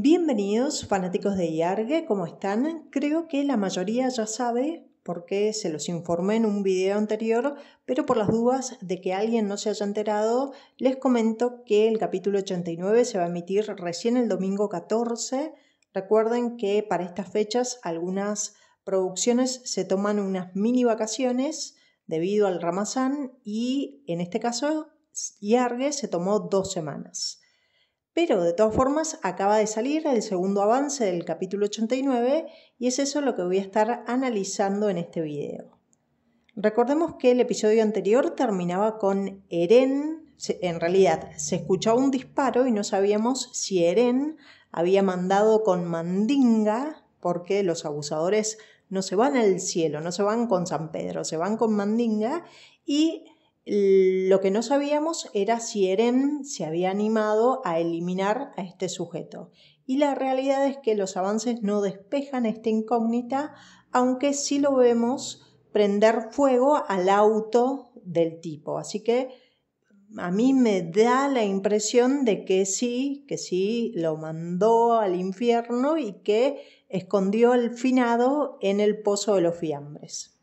Bienvenidos fanáticos de Iargue, ¿cómo están? Creo que la mayoría ya sabe porque se los informé en un video anterior, pero por las dudas de que alguien no se haya enterado, les comento que el capítulo 89 se va a emitir recién el domingo 14. Recuerden que para estas fechas algunas producciones se toman unas mini vacaciones debido al Ramazán y en este caso Iargue se tomó dos semanas. Pero de todas formas acaba de salir el segundo avance del capítulo 89 y es eso lo que voy a estar analizando en este video. Recordemos que el episodio anterior terminaba con Eren, en realidad se escuchaba un disparo y no sabíamos si Eren había mandado con Mandinga, porque los abusadores no se van al cielo, no se van con San Pedro, se van con Mandinga y lo que no sabíamos era si Eren se había animado a eliminar a este sujeto. Y la realidad es que los avances no despejan esta incógnita, aunque sí lo vemos prender fuego al auto del tipo. Así que a mí me da la impresión de que sí, que sí, lo mandó al infierno y que escondió el finado en el pozo de los fiambres.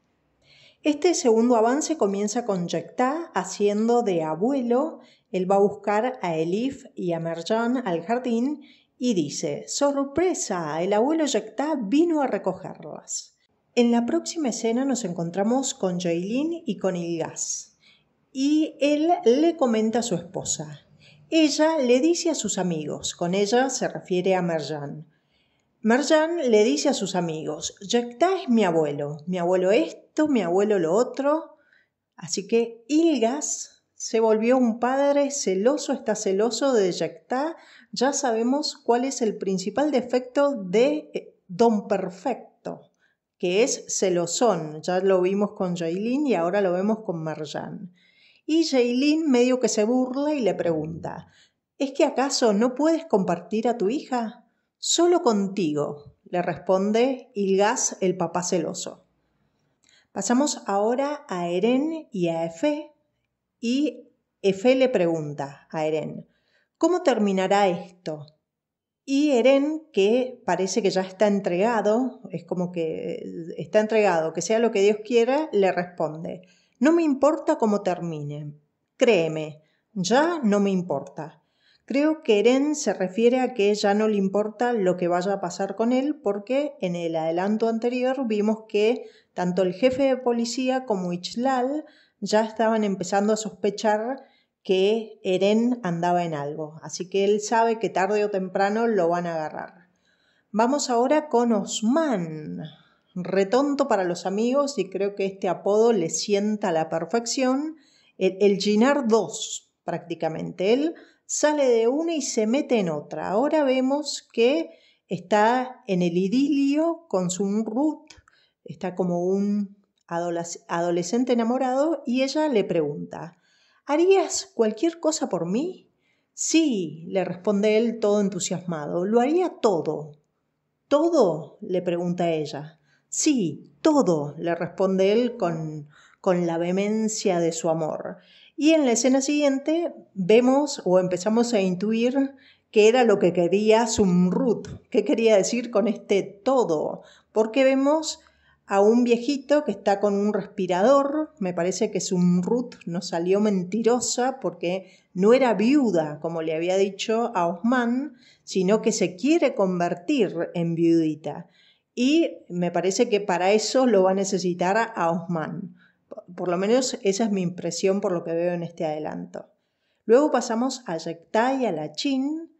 Este segundo avance comienza con Jekta haciendo de abuelo. Él va a buscar a Elif y a Merjan al jardín y dice, sorpresa, el abuelo Jekta vino a recogerlas. En la próxima escena nos encontramos con Jailin y con Ilgaz. Y él le comenta a su esposa. Ella le dice a sus amigos, con ella se refiere a Merjan, Marjan le dice a sus amigos, Yekta es mi abuelo, mi abuelo esto, mi abuelo lo otro. Así que Ilgas se volvió un padre celoso, está celoso de Yekta. Ya sabemos cuál es el principal defecto de eh, Don Perfecto, que es celosón. Ya lo vimos con Jailin y ahora lo vemos con Marjan. Y Jailin medio que se burla y le pregunta, ¿es que acaso no puedes compartir a tu hija? Solo contigo, le responde Ilgas, el papá celoso. Pasamos ahora a Eren y a Efe, y Efe le pregunta a Eren, ¿cómo terminará esto? Y Eren, que parece que ya está entregado, es como que eh, está entregado, que sea lo que Dios quiera, le responde, no me importa cómo termine, créeme, ya no me importa. Creo que Eren se refiere a que ya no le importa lo que vaya a pasar con él porque en el adelanto anterior vimos que tanto el jefe de policía como Ichlal ya estaban empezando a sospechar que Eren andaba en algo, así que él sabe que tarde o temprano lo van a agarrar. Vamos ahora con Osman, retonto para los amigos y creo que este apodo le sienta a la perfección, el, el Ginar 2 prácticamente. Él sale de una y se mete en otra. Ahora vemos que está en el idilio con su Ruth, está como un adolescente enamorado y ella le pregunta, ¿harías cualquier cosa por mí? Sí, le responde él todo entusiasmado, lo haría todo. ¿Todo? le pregunta ella. Sí, todo, le responde él con, con la vehemencia de su amor. Y en la escena siguiente vemos o empezamos a intuir qué era lo que quería Sumrut, qué quería decir con este todo, porque vemos a un viejito que está con un respirador, me parece que Sumrut no salió mentirosa porque no era viuda, como le había dicho a Osman, sino que se quiere convertir en viudita. Y me parece que para eso lo va a necesitar a Osman. Por lo menos esa es mi impresión por lo que veo en este adelanto. Luego pasamos a Yekta y a la Chin.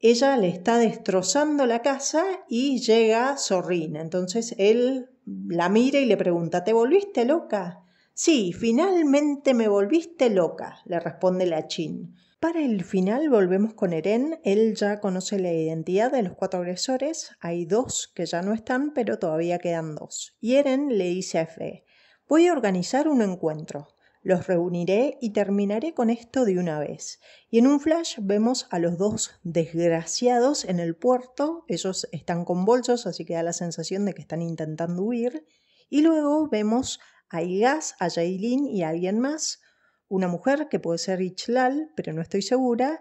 Ella le está destrozando la casa y llega Zorrin. Entonces él la mira y le pregunta, ¿te volviste loca? Sí, finalmente me volviste loca, le responde la Chin. Para el final volvemos con Eren. Él ya conoce la identidad de los cuatro agresores. Hay dos que ya no están, pero todavía quedan dos. Y Eren le dice a Fe, Voy a organizar un encuentro. Los reuniré y terminaré con esto de una vez. Y en un flash vemos a los dos desgraciados en el puerto. Ellos están con bolsos, así que da la sensación de que están intentando huir. Y luego vemos a Ilgas, a Jailin y a alguien más. Una mujer que puede ser Ichlal, pero no estoy segura.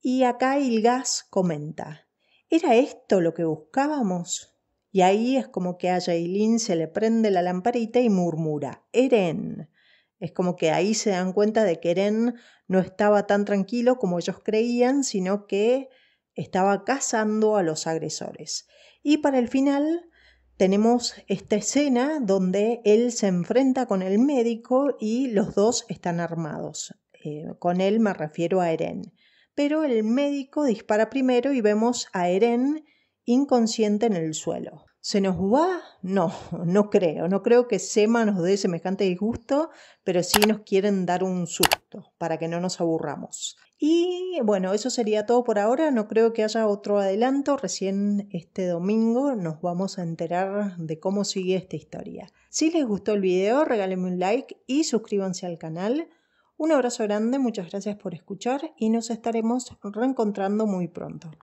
Y acá Ilgas comenta. ¿Era esto lo que buscábamos? Y ahí es como que a Jailin se le prende la lamparita y murmura, Eren. Es como que ahí se dan cuenta de que Eren no estaba tan tranquilo como ellos creían, sino que estaba cazando a los agresores. Y para el final tenemos esta escena donde él se enfrenta con el médico y los dos están armados. Eh, con él me refiero a Eren. Pero el médico dispara primero y vemos a Eren inconsciente en el suelo. ¿Se nos va? No, no creo. No creo que SEMA nos dé semejante disgusto, pero sí nos quieren dar un susto para que no nos aburramos. Y bueno, eso sería todo por ahora. No creo que haya otro adelanto. Recién este domingo nos vamos a enterar de cómo sigue esta historia. Si les gustó el video, regálenme un like y suscríbanse al canal. Un abrazo grande, muchas gracias por escuchar y nos estaremos reencontrando muy pronto.